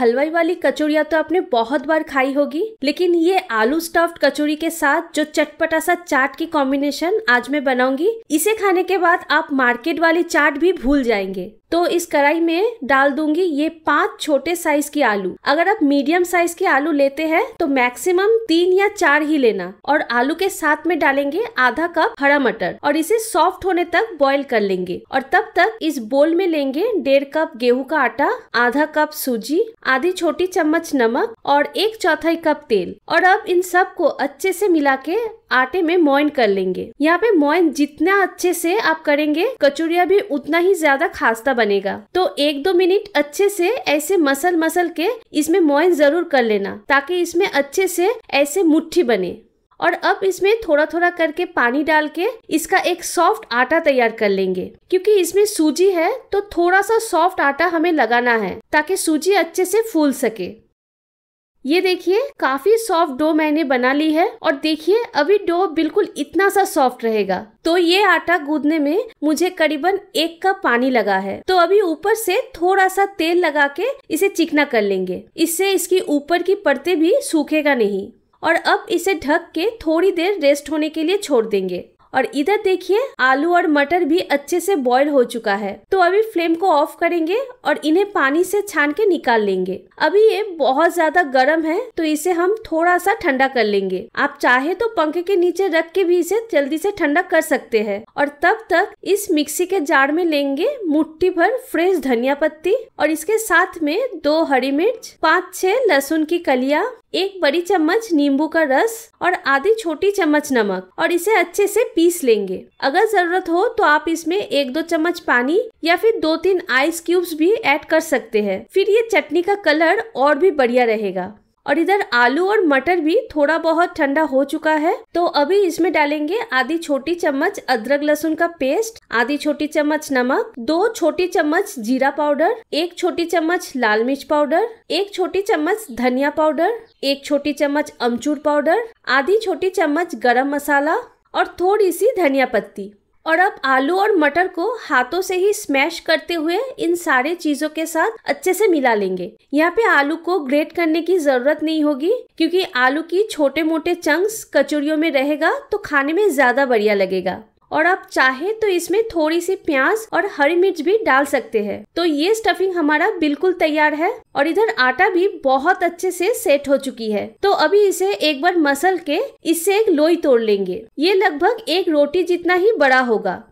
हलवाई वाली कचौड़िया तो आपने बहुत बार खाई होगी लेकिन ये आलू स्टफ्ड कचौड़ी के साथ जो चटपटा सा चाट की कॉम्बिनेशन आज मैं बनाऊंगी इसे खाने के बाद आप मार्केट वाली चाट भी भूल जाएंगे तो इस कढ़ाई में डाल दूंगी ये पांच छोटे साइज के आलू अगर आप मीडियम साइज के आलू लेते हैं तो मैक्सिमम तीन या चार ही लेना और आलू के साथ में डालेंगे आधा कप हरा मटर और इसे सॉफ्ट होने तक बॉईल कर लेंगे और तब तक इस बोल में लेंगे डेढ़ कप गेहूं का आटा आधा कप सूजी आधी छोटी चम्मच नमक और एक चौथाई कप तेल और अब इन सब को अच्छे से मिला के आटे में मोइन कर लेंगे यहाँ पे मोइन जितना अच्छे से आप करेंगे कचोरिया भी उतना ही ज्यादा खास्ता बनेगा तो एक दो मिनट अच्छे से ऐसे मसल मसल के इसमें मोइन जरूर कर लेना ताकि इसमें अच्छे से ऐसे मुट्ठी बने और अब इसमें थोड़ा थोड़ा करके पानी डाल के इसका एक सॉफ्ट आटा तैयार कर लेंगे क्योंकि इसमें सूजी है तो थोड़ा सा सॉफ्ट आटा हमें लगाना है ताकि सूजी अच्छे से फूल सके ये देखिए काफी सॉफ्ट डो मैंने बना ली है और देखिए अभी डो बिल्कुल इतना सा सॉफ्ट रहेगा तो ये आटा गूदने में मुझे करीबन एक कप पानी लगा है तो अभी ऊपर से थोड़ा सा तेल लगा के इसे चिकना कर लेंगे इससे इसकी ऊपर की परतें भी सूखेगा नहीं और अब इसे ढक के थोड़ी देर रेस्ट होने के लिए छोड़ देंगे और इधर देखिए आलू और मटर भी अच्छे से बॉईल हो चुका है तो अभी फ्लेम को ऑफ करेंगे और इन्हें पानी से छान के निकाल लेंगे अभी ये बहुत ज्यादा गर्म है तो इसे हम थोड़ा सा ठंडा कर लेंगे आप चाहे तो पंखे के नीचे रख के भी इसे जल्दी से ठंडा कर सकते हैं और तब तक इस मिक्सी के जार में लेंगे मुट्ठी भर फ्रेश धनिया पत्ती और इसके साथ में दो हरी मिर्च पाँच छह लहसुन की कलिया एक बड़ी चम्मच नींबू का रस और आधी छोटी चम्मच नमक और इसे अच्छे से पीस लेंगे अगर जरूरत हो तो आप इसमें एक दो चम्मच पानी या फिर दो तीन आइस क्यूब्स भी ऐड कर सकते हैं फिर ये चटनी का कलर और भी बढ़िया रहेगा और इधर आलू और मटर भी थोड़ा बहुत ठंडा हो चुका है तो अभी इसमें डालेंगे आधी छोटी चम्मच अदरक लहसुन का पेस्ट आधी छोटी चम्मच नमक दो छोटी चम्मच जीरा पाउडर एक छोटी चम्मच लाल मिर्च पाउडर एक छोटी चम्मच धनिया पाउडर एक छोटी चम्मच अमचूर पाउडर आधी छोटी चम्मच गरम मसाला और थोड़ी सी धनिया पत्ती और अब आलू और मटर को हाथों से ही स्मैश करते हुए इन सारे चीज़ों के साथ अच्छे से मिला लेंगे यहाँ पे आलू को ग्रेट करने की ज़रूरत नहीं होगी क्योंकि आलू की छोटे मोटे चंक्स कचोरियों में रहेगा तो खाने में ज़्यादा बढ़िया लगेगा और आप चाहे तो इसमें थोड़ी सी प्याज और हरी मिर्च भी डाल सकते हैं तो ये स्टफिंग हमारा बिल्कुल तैयार है और इधर आटा भी बहुत अच्छे से सेट हो चुकी है तो अभी इसे एक बार मसल के इससे एक लोई तोड़ लेंगे ये लगभग एक रोटी जितना ही बड़ा होगा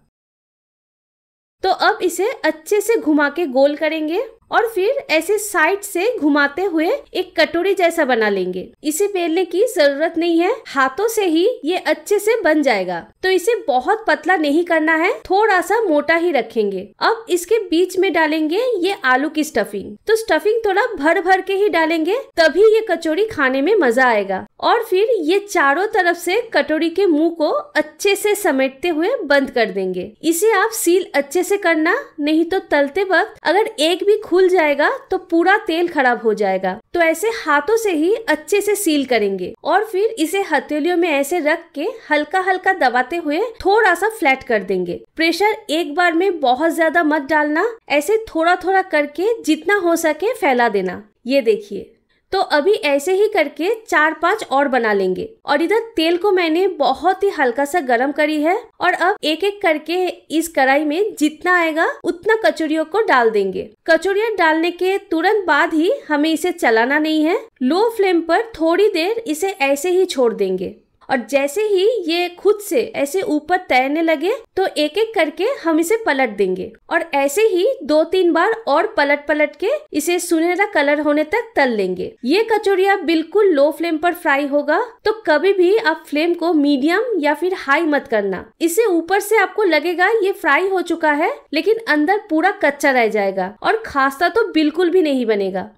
तो अब इसे अच्छे से घुमा के गोल करेंगे और फिर ऐसे साइड से घुमाते हुए एक कटोरी जैसा बना लेंगे इसे बेलने की जरूरत नहीं है हाथों से ही ये अच्छे से बन जाएगा तो इसे बहुत पतला नहीं करना है थोड़ा सा मोटा ही रखेंगे अब इसके बीच में डालेंगे ये आलू की स्टफिंग तो स्टफिंग थोड़ा भर भर के ही डालेंगे तभी ये कचौड़ी खाने में मजा आएगा और फिर ये चारों तरफ से कटोरी के मुंह को अच्छे से समेटते हुए बंद कर देंगे इसे आप सील अच्छे से करना नहीं तो तलते वक्त अगर एक भी खुल खुल जाएगा तो पूरा तेल खराब हो जाएगा तो ऐसे हाथों से ही अच्छे से सील करेंगे और फिर इसे हथेलियों में ऐसे रख के हल्का हल्का दबाते हुए थोड़ा सा फ्लैट कर देंगे प्रेशर एक बार में बहुत ज्यादा मत डालना ऐसे थोड़ा थोड़ा करके जितना हो सके फैला देना ये देखिए तो अभी ऐसे ही करके चार पांच और बना लेंगे और इधर तेल को मैंने बहुत ही हल्का सा गरम करी है और अब एक एक करके इस कढ़ाई में जितना आएगा उतना कचौड़ियों को डाल देंगे कचौड़िया डालने के तुरंत बाद ही हमें इसे चलाना नहीं है लो फ्लेम पर थोड़ी देर इसे ऐसे ही छोड़ देंगे और जैसे ही ये खुद से ऐसे ऊपर तैरने लगे तो एक एक करके हम इसे पलट देंगे और ऐसे ही दो तीन बार और पलट पलट के इसे सुनहरा कलर होने तक तल लेंगे ये कचोरिया बिल्कुल लो फ्लेम पर फ्राई होगा तो कभी भी आप फ्लेम को मीडियम या फिर हाई मत करना इसे ऊपर से आपको लगेगा ये फ्राई हो चुका है लेकिन अंदर पूरा कच्चा रह जाएगा और खास्ता तो बिल्कुल भी नहीं बनेगा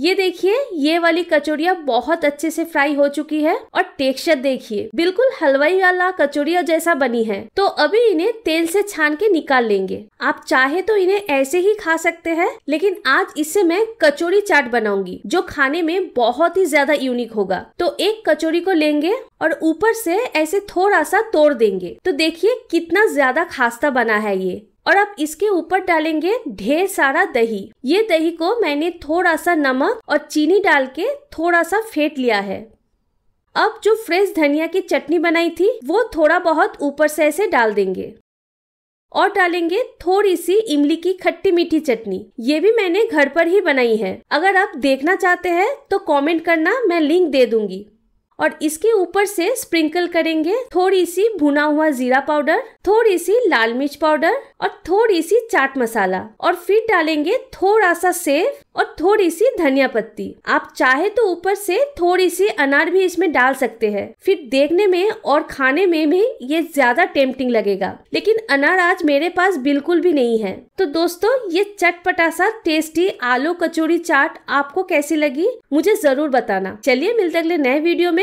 ये देखिए ये वाली कचौड़िया बहुत अच्छे से फ्राई हो चुकी है और टेक्सचर देखिए बिल्कुल हलवाई वाला कचौड़िया जैसा बनी है तो अभी इन्हें तेल से छान के निकाल लेंगे आप चाहे तो इन्हें ऐसे ही खा सकते हैं लेकिन आज इससे मैं कचौड़ी चाट बनाऊंगी जो खाने में बहुत ही ज्यादा यूनिक होगा तो एक कचौड़ी को लेंगे और ऊपर से ऐसे थोड़ा सा तोड़ देंगे तो देखिए कितना ज्यादा खास्ता बना है ये और आप इसके ऊपर डालेंगे ढेर सारा दही ये दही को मैंने थोड़ा सा नमक और चीनी डाल के थोड़ा सा फेंट लिया है अब जो फ्रेश धनिया की चटनी बनाई थी वो थोड़ा बहुत ऊपर से ऐसे डाल देंगे और डालेंगे थोड़ी सी इमली की खट्टी मीठी चटनी ये भी मैंने घर पर ही बनाई है अगर आप देखना चाहते हैं तो कमेंट करना मैं लिंक दे दूंगी और इसके ऊपर से स्प्रिंकल करेंगे थोड़ी सी भुना हुआ जीरा पाउडर थोड़ी सी लाल मिर्च पाउडर और थोड़ी सी चाट मसाला और फिर डालेंगे थोड़ा सा सेव और थोड़ी सी धनिया पत्ती आप चाहे तो ऊपर से थोड़ी सी अनार भी इसमें डाल सकते हैं फिर देखने में और खाने में भी ये ज्यादा टेम्पटिंग लगेगा लेकिन अनार आज मेरे पास बिल्कुल भी नहीं है तो दोस्तों ये चटपटा सा टेस्टी आलू कचौड़ी चाट आपको कैसी लगी मुझे जरूर बताना चलिए मिलते अगले नए वीडियो में